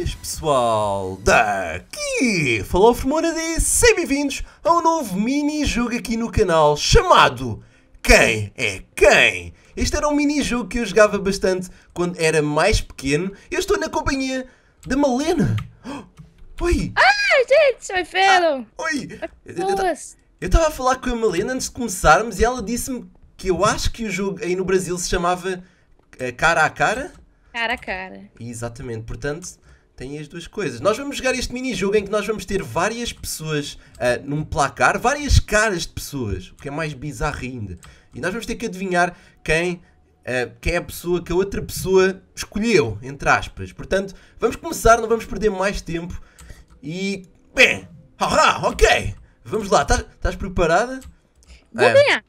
Boas pessoal, daqui falou Formura de sejam bem-vindos a um novo mini-jogo aqui no canal chamado Quem é Quem? Este era um mini-jogo que eu jogava bastante quando era mais pequeno eu estou na companhia da Malena. Oh, oi! Ah, gente, sou Felo! Ah, oi! Tá eu estava a falar com a Malena antes de começarmos e ela disse-me que eu acho que o jogo aí no Brasil se chamava eh, Cara a Cara. Cara a cara. Exatamente, portanto, tem as duas coisas. Nós vamos jogar este mini-jogo em que nós vamos ter várias pessoas uh, num placar, várias caras de pessoas, o que é mais bizarro ainda. E nós vamos ter que adivinhar quem, uh, quem é a pessoa que a outra pessoa escolheu, entre aspas. Portanto, vamos começar, não vamos perder mais tempo. E. Bem! Haha, ok! Vamos lá, tá, estás preparada? Vou ah, ganhar!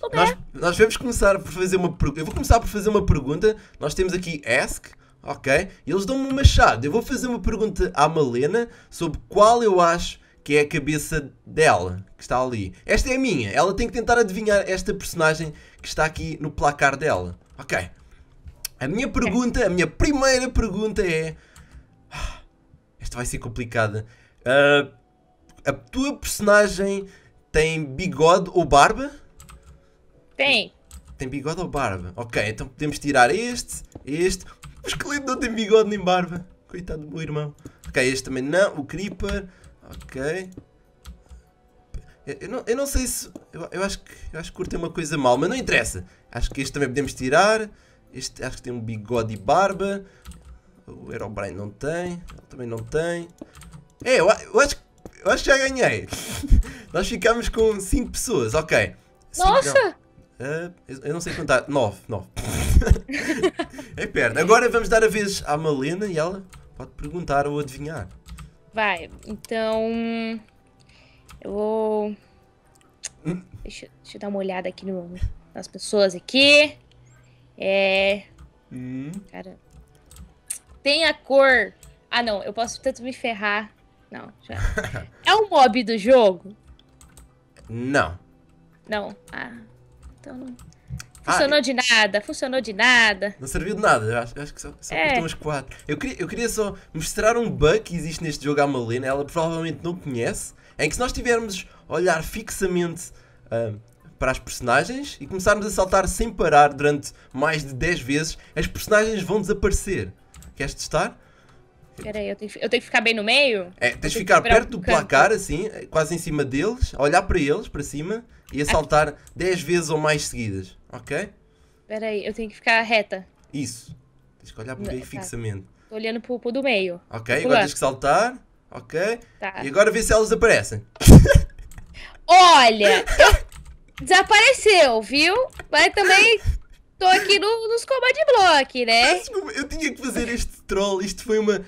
nós, ganhar. nós vamos começar por fazer uma Eu vou começar por fazer uma pergunta. Nós temos aqui Ask, ok? Eles dão-me um machado. Eu vou fazer uma pergunta à Malena sobre qual eu acho que é a cabeça dela, que está ali. Esta é a minha. Ela tem que tentar adivinhar esta personagem que está aqui no placar dela. Ok. A minha pergunta, a minha primeira pergunta é. esta vai ser complicada. Uh, a tua personagem tem bigode ou barba? Tem tem bigode ou barba? Ok, então podemos tirar este, este. O esqueleto não tem bigode nem barba. Coitado do meu irmão. Ok, este também não. O Creeper. Ok. Eu não, eu não sei se. Eu, eu, acho que, eu acho que curto é uma coisa mal, mas não interessa. Acho que este também podemos tirar. Este acho que tem um bigode e barba. O Aerobrine não tem. Ele também não tem. É, eu, eu acho, eu acho que já ganhei. Nós ficámos com 5 pessoas, ok. Nossa! Uh, eu não sei contar. Nove, nove. é perna. Agora vamos dar a vez à Malena e ela pode perguntar ou adivinhar. Vai, então. Eu vou. Hum? Deixa, deixa, eu dar uma olhada aqui no, nas pessoas aqui. É. Hum. Cara. Tem a cor. Ah, não, eu posso tanto me ferrar. Não, já. é um mob do jogo? Não. Não. Ah. Então não. Ah, funcionou ah, de nada, funcionou de nada. Não serviu de nada, eu acho, acho que só, só é. uns quatro. Eu queria, eu queria só mostrar um bug que existe neste jogo à Malena, ela provavelmente não conhece, em que se nós tivermos olhar fixamente uh, para as personagens e começarmos a saltar sem parar durante mais de 10 vezes, as personagens vão desaparecer. Queres testar? Peraí, eu tenho, eu tenho que ficar bem no meio? É, tens de ficar perto do placar, assim, quase em cima deles, olhar para eles, para cima, e assaltar ah. Aqui. 10 vezes ou mais seguidas, ok? Peraí, eu tenho que ficar reta. Isso. Tens que olhar para aí tá. fixamente. Estou olhando para o do meio. Ok, agora tens que saltar, ok? Tá. E agora vê se elas aparecem. Olha! Desapareceu, viu? Mas também Tô aqui no, nos Combat Block, né? Desculpa, eu tinha que fazer este troll. Isto foi uma,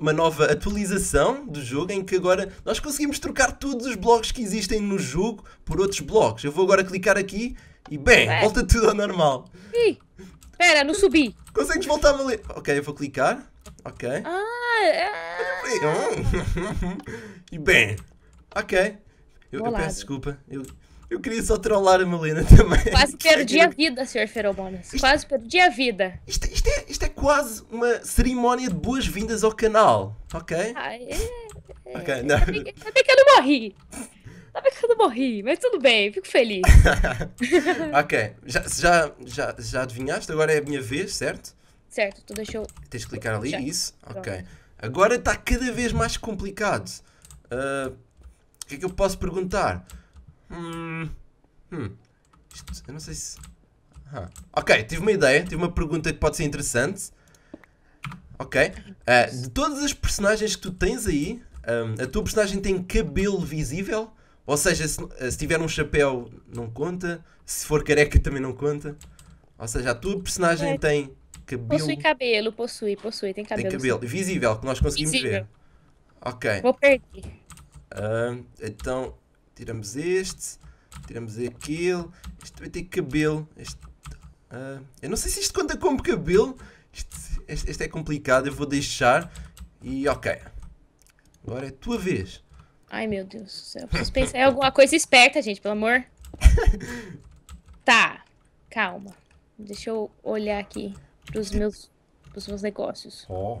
uma nova atualização do jogo em que agora nós conseguimos trocar todos os blocos que existem no jogo por outros blocos. Eu vou agora clicar aqui e, bem, é. volta tudo ao normal. Ih, pera, não subi. Consegues voltar a valer? Ok, eu vou clicar. Ok. Ah, é... Hum. E bem, ok. Eu, eu peço desculpa. Eu, eu queria só trollar a Melina também. Quase perdi a vida, Sr. Feromonas. Isto, quase perdi a vida. Isto, isto, é, isto é quase uma cerimónia de boas-vindas ao canal, ok? Ah, é. Ok, não. Ainda bem, que eu não morri. Até bem que eu não morri, mas tudo bem, fico feliz. ok, já, já, já, já adivinhaste? Agora é a minha vez, certo? Certo, tu deixou. Tens de clicar ali, isso? Ok. Pronto. Agora está cada vez mais complicado. Uh, o que é que eu posso perguntar? Hum. Hum. Isto, eu não sei se. Ah. Ok, tive uma ideia, tive uma pergunta que pode ser interessante. Ok? Uh, de todas as personagens que tu tens aí, um, a tua personagem tem cabelo visível? Ou seja, se, ah, se, tiver um chapéu, não conta. Se for careca, também não conta. Ou seja, a tua personagem é. tem cabelo. Possui cabelo, possui, possui, tem cabelo. Tem cabelo. Visível, que nós conseguimos visível. ver. Ok. Vou perder. Uh, então, Tiramos este, tiramos aquele. Este vai ter cabelo. Este, uh, eu não sei se isto conta como cabelo. Este, este, este, é complicado, eu vou deixar. E ok. Agora é tua vez. Ai meu Deus do céu. Preciso pensar. É alguma coisa esperta, gente, pelo amor. tá, calma. Deixa eu olhar aqui pros meus, pros meus negócios. Oh.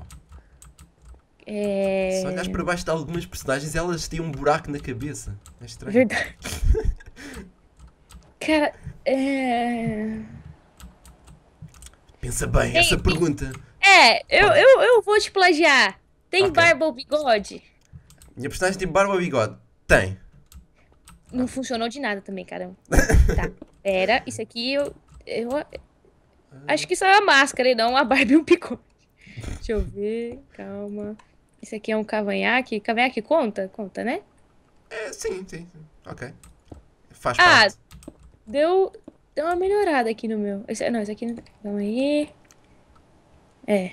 É... Se olhares para baixo de algumas personagens, elas têm um buraco na cabeça. É estranho. Verdade. Cara. É... Pensa bem, tem, essa tem... pergunta. É, eu, eu, eu vou te plagiar. Tem okay. barba ou bigode? Minha personagem tem barba ou bigode? Tem. Não ah. funcionou de nada também, caramba. tá. Pera, isso aqui eu. eu ah. Acho que isso é uma máscara e não uma barba e um bigode. Deixa eu ver, calma. Isso aqui é um cavanhaque. Cavanhaque conta? Conta, né? É, sim, sim. Ok. Faz ah, parte. Deu, deu uma melhorada aqui no meu. Esse, não, esse aqui não. Tá. Calma aí. É.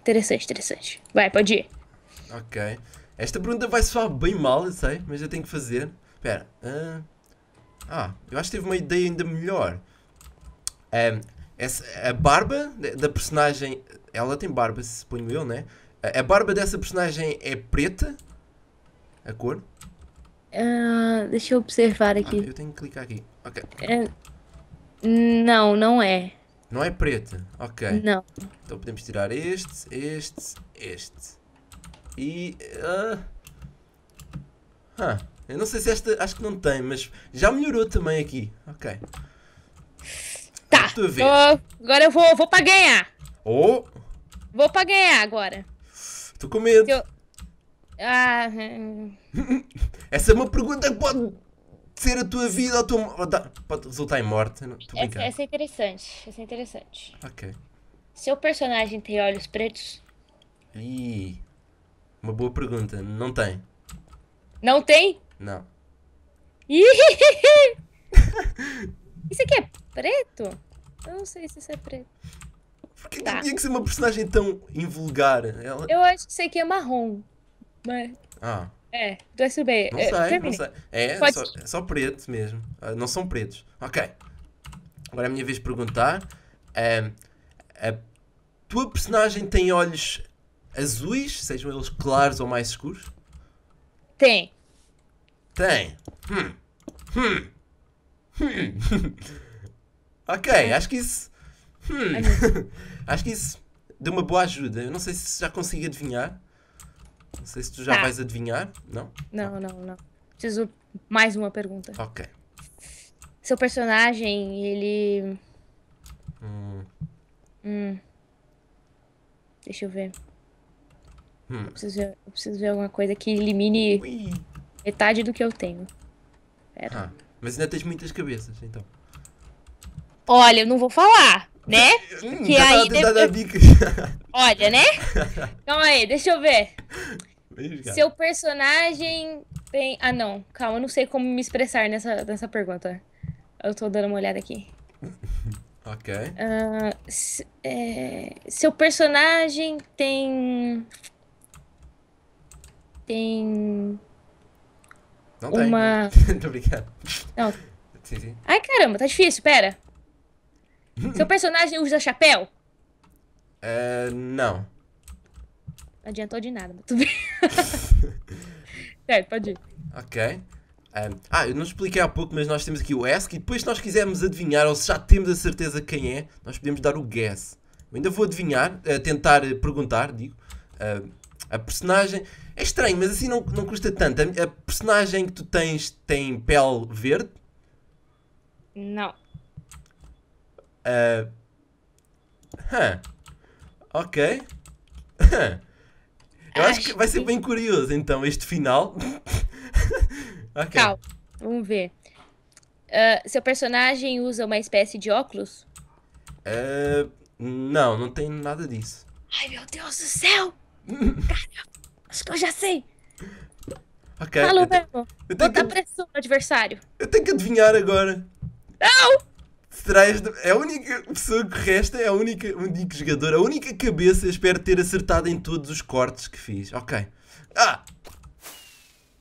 Interessante, interessante. Vai, pode ir. Ok. Esta pergunta vai soar bem mal, eu sei, mas eu tenho que fazer. Pera. Uh... Ah, eu acho que teve uma ideia ainda melhor. Um, essa, a barba da personagem. Ela tem barba, se suponho eu, né? A barba dessa personagem é preta? A cor? Uh, deixa eu observar aqui. Ah, eu tenho que clicar aqui. Ok. É, não, não é. Não é preta? Ok. Não. Então podemos tirar este, este, este. E. Uh... ah. Eu não sei se esta acho que não tem, mas já melhorou também aqui. Ok. Tá. É agora eu vou, vou para ganhar. Oh. Vou para ganhar agora. Estou com medo. Eu... Ah. É. Essa é uma pergunta que pode ser a tua vida ou tua... Tá- pode resultar em morte. Não, essa, essa, é interessante. Essa é interessante. Ok. Seu personagem tem olhos pretos? Ih, uma boa pergunta. Não tem. Não tem? Não. Isso aqui é preto? Eu não sei se isso é preto porque que tá. tinha que ser uma personagem tão invulgar? Ela... Eu acho que sei que é marrom. Mas... Ah. É, do SB. Não é, não sei. É, é, Pode... só, é só preto mesmo. Ah, não são pretos. Ok. Agora é a minha vez de perguntar. a tua personagem tem olhos azuis, sejam eles claros ou mais escuros? Tem. Tem. Hum. Hum. Hum. ok, acho que isso. Hum. Acho que isso deu uma boa ajuda. Eu não sei se já consigo adivinhar. Não sei se tu já Tá. vais adivinhar. Não? Não, tá. não, não. Preciso mais uma pergunta. Ok. Seu personagem, ele. Hum, Hum. Deixa eu ver. hum. Eu preciso ver, eu preciso ver alguma coisa que elimine Ui. metade do que eu tenho. Pera. Ah, mas ainda tens muitas cabeças, então. Olha, eu não vou falar. Né? Hum, que aí depois... Olha, né? Calma então aí, deixa eu ver. Seu personagem tem... Ah, não. Calma, eu não sei como me expressar nessa, nessa pergunta. Eu tô dando uma olhada aqui. Ok. Uh, ah, se, é, seu personagem tem. Tem. Não uma... tem. Né? Não. Sim, sim. Ai, caramba, tá difícil, pera. Seu personagem usa chapéu? É, não. Adiantou de nada, mas tudo bem. É, pode ir. Ok. Um, é, ah, eu não expliquei há pouco, mas nós temos aqui o ask e depois se nós quisermos adivinhar ou se já temos a certeza quem é, nós podemos dar o guess. Eu ainda vou adivinhar, uh, tentar eh, perguntar, digo. Uh, a personagem. É estranho, mas assim não, não custa tanto. A, a personagem que tu tens tem pele verde? Não. Uh, huh. Ok. Eu acho, acho que vai ser bem curioso, então, este final. okay. Calma, vamos ver. Uh, seu personagem usa uma espécie de óculos? Uh, não, não tem nada disso. Ai, meu Deus do céu! Cara, acho que eu já sei. Ok. Falou, meu irmão. Vou dar pressão no adversário. Eu tenho que adivinhar agora. Não! Será esta. É a única pessoa que resta, é a única, o único jogador, a única cabeça. Espero ter acertado em todos os cortes que fiz. Ok. Ah!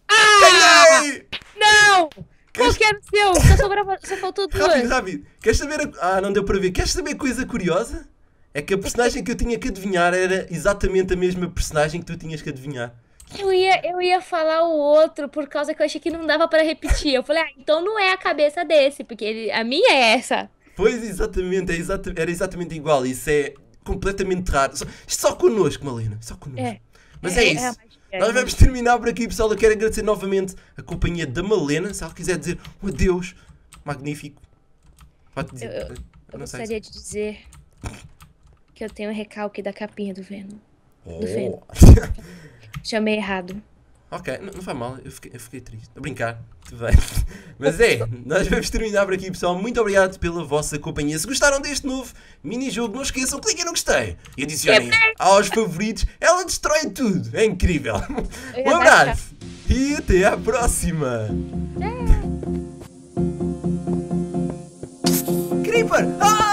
Ah! Ganhei! Não! Queres... Qualquer seu! Só, sobrava, só faltou duas. Rápido, rápido. Queres saber. A... Ah, não deu para ver. Queres saber coisa curiosa? É que a personagem que eu tinha que adivinhar era exatamente a mesma personagem que tu tinhas que adivinhar. Eu ia, eu ia falar o outro por causa que eu achei que não dava para repetir. Eu falei, ah, então não é a cabeça desse, porque ele, a minha é essa. Pois, exatamente, é exata, era exatamente igual. Isso é completamente raro. Só, só connosco, Malena, só connosco. É. Mas é, é, é isso. É, é Nós vamos terminar por aqui, pessoal. Eu quero agradecer novamente a companhia da Malena. Se ela quiser dizer um adeus magnífico, pode dizer. Eu, eu, eu gostaria de dizer que eu tenho um recalque da capinha do Venom. Oh. Do Venom. Chamei errado. Ok, não, não faz mal, eu fiquei, eu fiquei triste. Estou a brincar, tudo bem. Mas é, nós vamos terminar por aqui, pessoal. Muito obrigado pela vossa companhia. Se gostaram deste novo mini-jogo, não esqueçam, cliquem no gostei e adicionem aos favoritos. Ela destrói tudo, é incrível. Um abraço e até à próxima. Creeper! Ah!